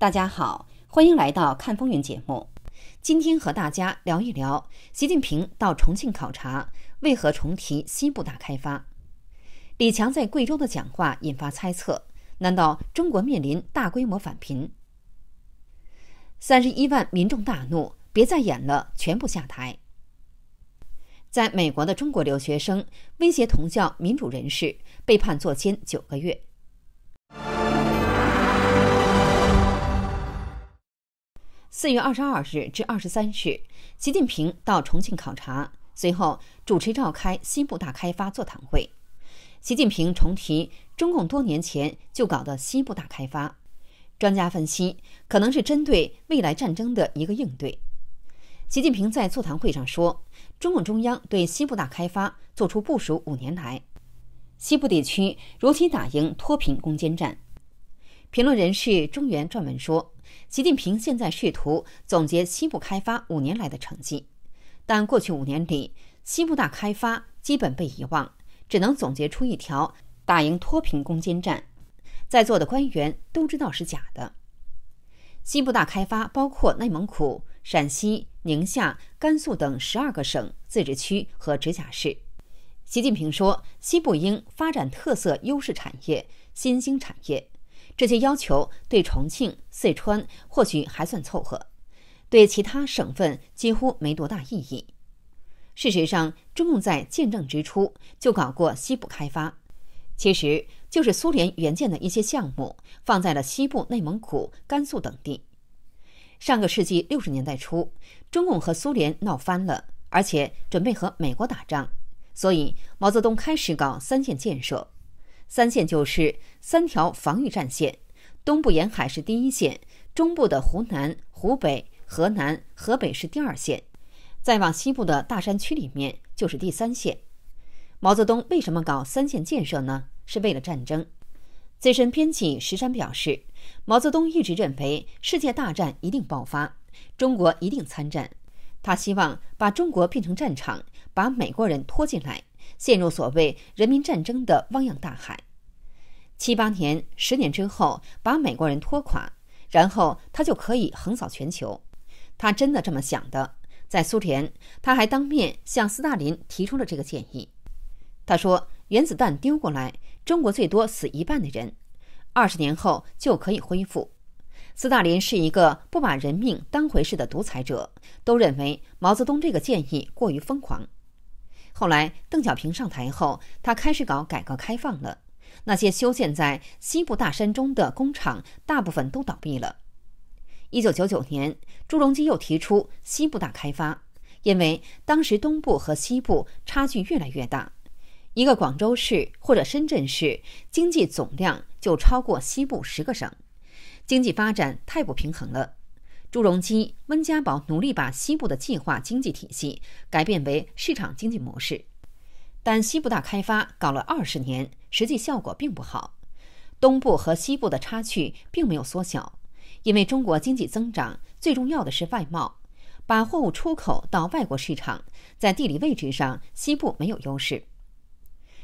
大家好，欢迎来到看风云节目。今天和大家聊一聊习近平到重庆考察为何重提西部大开发？李强在贵州的讲话引发猜测，难道中国面临大规模返贫？三十一万民众大怒，别再演了，全部下台。在美国的中国留学生威胁同校民主人士，被判坐监九个月。四月二十二日至二十三日，习近平到重庆考察，随后主持召开西部大开发座谈会。习近平重提中共多年前就搞的西部大开发，专家分析可能是针对未来战争的一个应对。习近平在座谈会上说：“中共中央对西部大开发作出部署五年来，西部地区如期打赢脱贫攻坚战。”评论人士中原撰文说。习近平现在试图总结西部开发五年来的成绩，但过去五年里，西部大开发基本被遗忘，只能总结出一条打赢脱贫攻坚战。在座的官员都知道是假的。西部大开发包括内蒙古、陕西、宁夏、甘肃等十二个省、自治区和直辖市。习近平说，西部应发展特色优势产业、新兴产业。这些要求对重庆、四川或许还算凑合，对其他省份几乎没多大意义。事实上，中共在建政之初就搞过西部开发，其实就是苏联援建的一些项目放在了西部内蒙古、甘肃等地。上个世纪六十年代初，中共和苏联闹翻了，而且准备和美国打仗，所以毛泽东开始搞三线建设。三线就是三条防御战线，东部沿海是第一线，中部的湖南、湖北、河南、河北是第二线，再往西部的大山区里面就是第三线。毛泽东为什么搞三线建设呢？是为了战争。资深编辑石山表示，毛泽东一直认为世界大战一定爆发，中国一定参战，他希望把中国变成战场，把美国人拖进来。陷入所谓人民战争的汪洋大海，七八年、十年之后，把美国人拖垮，然后他就可以横扫全球。他真的这么想的。在苏联，他还当面向斯大林提出了这个建议。他说：“原子弹丢过来，中国最多死一半的人，二十年后就可以恢复。”斯大林是一个不把人命当回事的独裁者，都认为毛泽东这个建议过于疯狂。后来，邓小平上台后，他开始搞改革开放了。那些修建在西部大山中的工厂，大部分都倒闭了。一九九九年，朱镕基又提出西部大开发，因为当时东部和西部差距越来越大，一个广州市或者深圳市经济总量就超过西部十个省，经济发展太不平衡了。朱镕基、温家宝努力把西部的计划经济体系改变为市场经济模式，但西部大开发搞了二十年，实际效果并不好，东部和西部的差距并没有缩小。因为中国经济增长最重要的是外贸，把货物出口到外国市场，在地理位置上西部没有优势。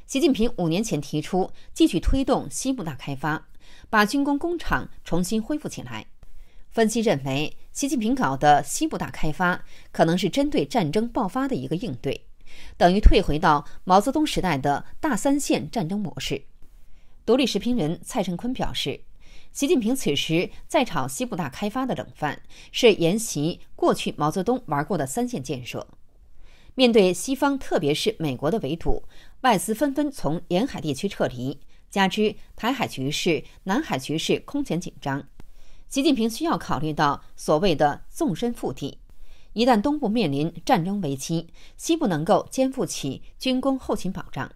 习近平五年前提出继续推动西部大开发，把军工工厂重新恢复起来。分析认为，习近平搞的西部大开发可能是针对战争爆发的一个应对，等于退回到毛泽东时代的大三线战争模式。独立时评人蔡成坤表示，习近平此时在炒西部大开发的冷饭，是沿袭过去毛泽东玩过的三线建设。面对西方，特别是美国的围堵，外资纷纷从沿海地区撤离，加之台海局势、南海局势空前紧张。习近平需要考虑到所谓的纵深腹地，一旦东部面临战争危机，西部能够肩负起军工后勤保障。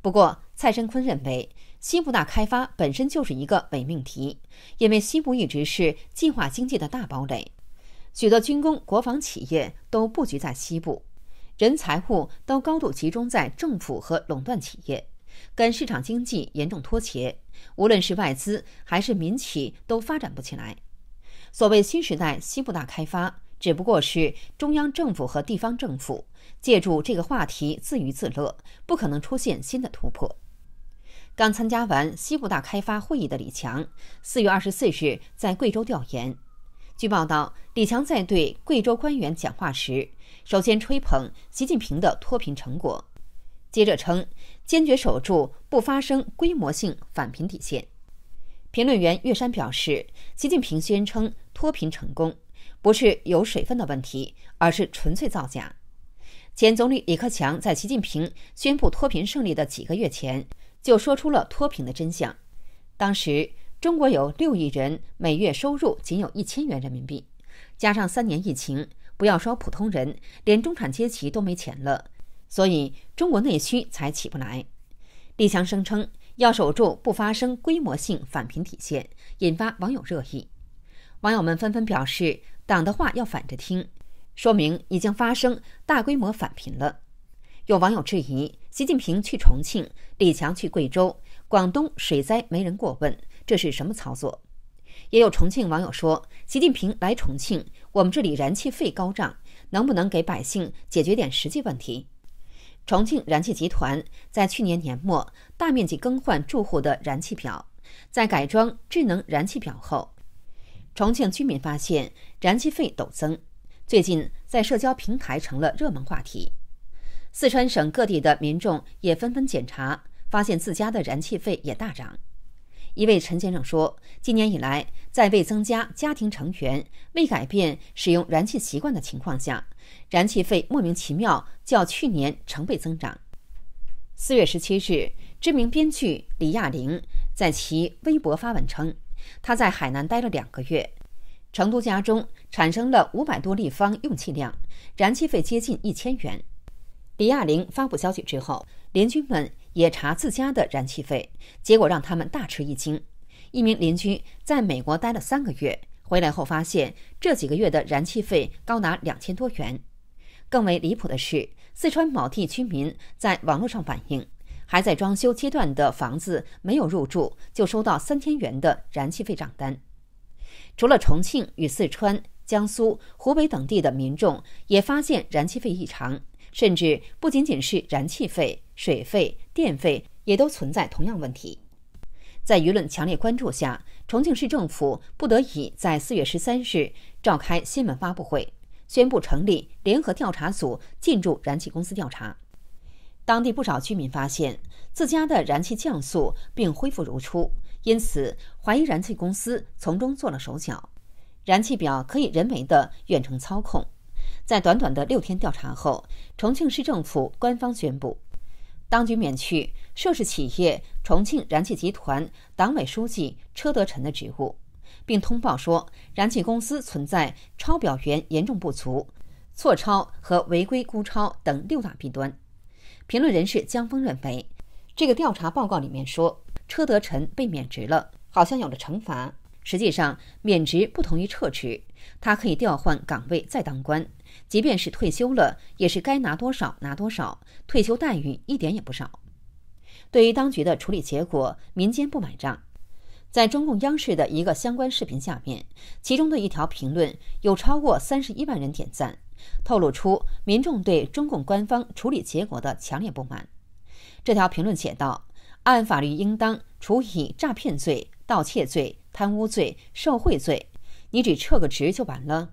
不过，蔡申坤认为，西部大开发本身就是一个伪命题，因为西部一直是计划经济的大堡垒，许多军工国防企业都布局在西部，人财物都高度集中在政府和垄断企业，跟市场经济严重脱节。无论是外资还是民企都发展不起来。所谓新时代西部大开发，只不过是中央政府和地方政府借助这个话题自娱自乐，不可能出现新的突破。刚参加完西部大开发会议的李强，四月二十四日在贵州调研。据报道，李强在对贵州官员讲话时，首先吹捧习近平的脱贫成果，接着称。坚决守住不发生规模性返贫底线。评论员岳山表示，习近平宣称脱贫成功，不是有水分的问题，而是纯粹造假。前总理李克强在习近平宣布脱贫胜利的几个月前，就说出了脱贫的真相。当时，中国有六亿人每月收入仅有一千元人民币，加上三年疫情，不要说普通人，连中产阶级都没钱了。所以中国内需才起不来。李强声称要守住不发生规模性返贫底线，引发网友热议。网友们纷纷表示：“党的话要反着听，说明已经发生大规模返贫了。”有网友质疑：“习近平去重庆，李强去贵州，广东水灾没人过问，这是什么操作？”也有重庆网友说：“习近平来重庆，我们这里燃气费高涨，能不能给百姓解决点实际问题？”重庆燃气集团在去年年末大面积更换住户的燃气表，在改装智能燃气表后，重庆居民发现燃气费陡增，最近在社交平台成了热门话题。四川省各地的民众也纷纷检查，发现自家的燃气费也大涨。一位陈先生说：“今年以来，在未增加家庭成员、未改变使用燃气习惯的情况下，燃气费莫名其妙较去年成倍增长。”四月十七日，知名编剧李亚玲在其微博发文称：“她在海南待了两个月，成都家中产生了五百多立方用气量，燃气费接近一千元。”李亚玲发布消息之后，邻居们。也查自家的燃气费，结果让他们大吃一惊。一名邻居在美国待了三个月，回来后发现这几个月的燃气费高达两千多元。更为离谱的是，四川某地居民在网络上反映，还在装修阶段的房子没有入住就收到三千元的燃气费账单。除了重庆与四川、江苏、湖北等地的民众也发现燃气费异常，甚至不仅仅是燃气费。水费、电费也都存在同样问题。在舆论强烈关注下，重庆市政府不得已在四月十三日召开新闻发布会，宣布成立联合调查组进驻燃气公司调查。当地不少居民发现自家的燃气降速并恢复如初，因此怀疑燃气公司从中做了手脚。燃气表可以人为的远程操控。在短短的六天调查后，重庆市政府官方宣布。当局免去涉事企业重庆燃气集团党委书记车德臣的职务，并通报说，燃气公司存在抄表员严重不足、错抄和违规估抄等六大弊端。评论人士江峰认为，这个调查报告里面说车德臣被免职了，好像有了惩罚。实际上，免职不同于撤职，他可以调换岗位再当官。即便是退休了，也是该拿多少拿多少，退休待遇一点也不少。对于当局的处理结果，民间不买账。在中共央视的一个相关视频下面，其中的一条评论有超过三十一万人点赞，透露出民众对中共官方处理结果的强烈不满。这条评论写道：“按法律应当处以诈骗罪、盗窃罪、贪污罪、受贿罪，你只撤个职就完了。”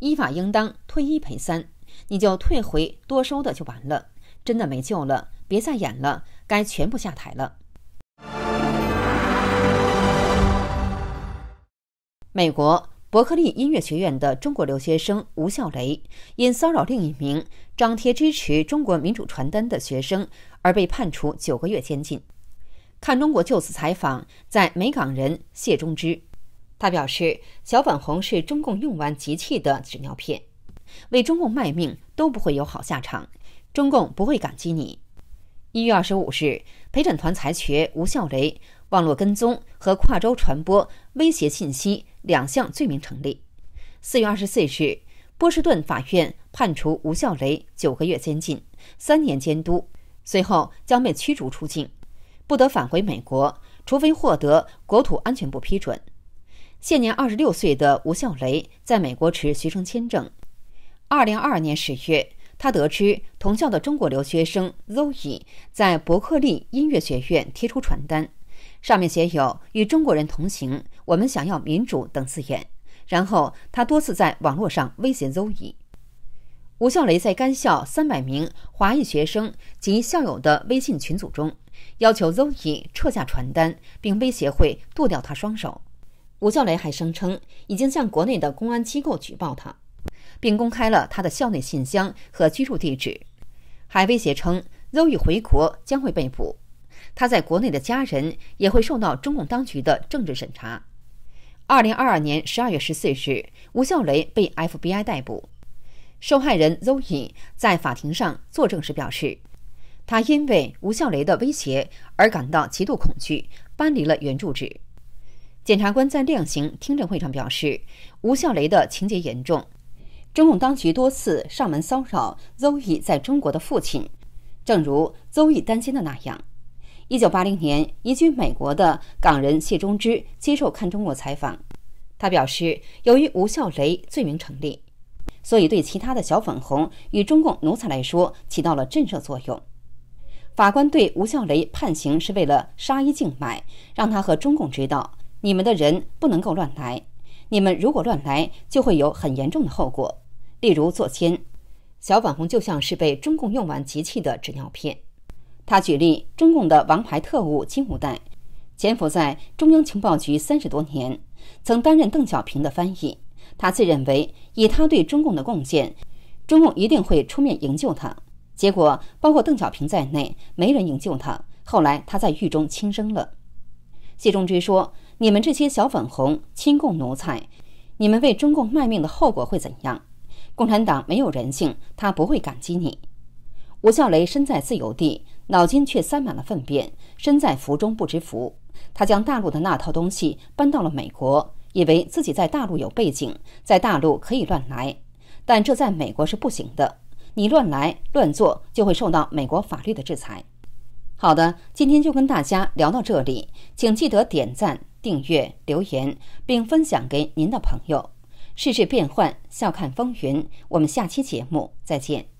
依法应当退一赔三，你就退回多收的就完了，真的没救了，别再演了，该全部下台了。美国伯克利音乐学院的中国留学生吴笑雷因骚扰另一名张贴支持中国民主传单的学生而被判处九个月监禁。看中国就此采访，在美港人谢忠之。他表示：“小粉红是中共用完即弃的纸尿片，为中共卖命都不会有好下场，中共不会感激你。”一月二十五日，陪审团裁决吴笑雷网络跟踪和跨州传播威胁信息两项罪名成立。四月二十四日，波士顿法院判处吴笑雷九个月监禁、三年监督，随后将被驱逐出境，不得返回美国，除非获得国土安全部批准。现年二十六岁的吴笑雷在美国持学生签证。二零二二年十月，他得知同校的中国留学生 Zoe 在伯克利音乐学院贴出传单，上面写有“与中国人同行，我们想要民主”等字眼。然后，他多次在网络上威胁 Zoe。吴笑雷在该校三百名华裔学生及校友的微信群组中，要求 Zoe 撤下传单，并威胁会剁掉他双手。吴笑雷还声称已经向国内的公安机构举报他，并公开了他的校内信箱和居住地址，还威胁称周宇回国将会被捕，他在国内的家人也会受到中共当局的政治审查。二零二二年十二月十四日，吴笑雷被 FBI 逮捕。受害人周宇在法庭上作证时表示，他因为吴笑雷的威胁而感到极度恐惧，搬离了原住址。检察官在量刑听证会上表示，吴孝雷的情节严重。中共当局多次上门骚扰邹毅在中国的父亲。正如邹毅担心的那样，一九八零年，移居美国的港人谢中之接受《看中国》采访，他表示，由于吴孝雷罪名成立，所以对其他的小粉红与中共奴才来说起到了震慑作用。法官对吴孝雷判刑是为了杀一儆百，让他和中共知道。你们的人不能够乱来，你们如果乱来，就会有很严重的后果。例如左签，小网红就像是被中共用完集气的纸尿片。他举例，中共的王牌特务金五代，潜伏在中央情报局三十多年，曾担任邓小平的翻译。他自认为以他对中共的贡献，中共一定会出面营救他。结果，包括邓小平在内，没人营救他。后来他在狱中轻生了。谢中追说。你们这些小粉红、亲共奴才，你们为中共卖命的后果会怎样？共产党没有人性，他不会感激你。吴笑雷身在自由地，脑筋却塞满了粪便，身在福中不知福。他将大陆的那套东西搬到了美国，以为自己在大陆有背景，在大陆可以乱来，但这在美国是不行的。你乱来乱做，就会受到美国法律的制裁。好的，今天就跟大家聊到这里，请记得点赞。订阅、留言，并分享给您的朋友。世事变幻，笑看风云。我们下期节目再见。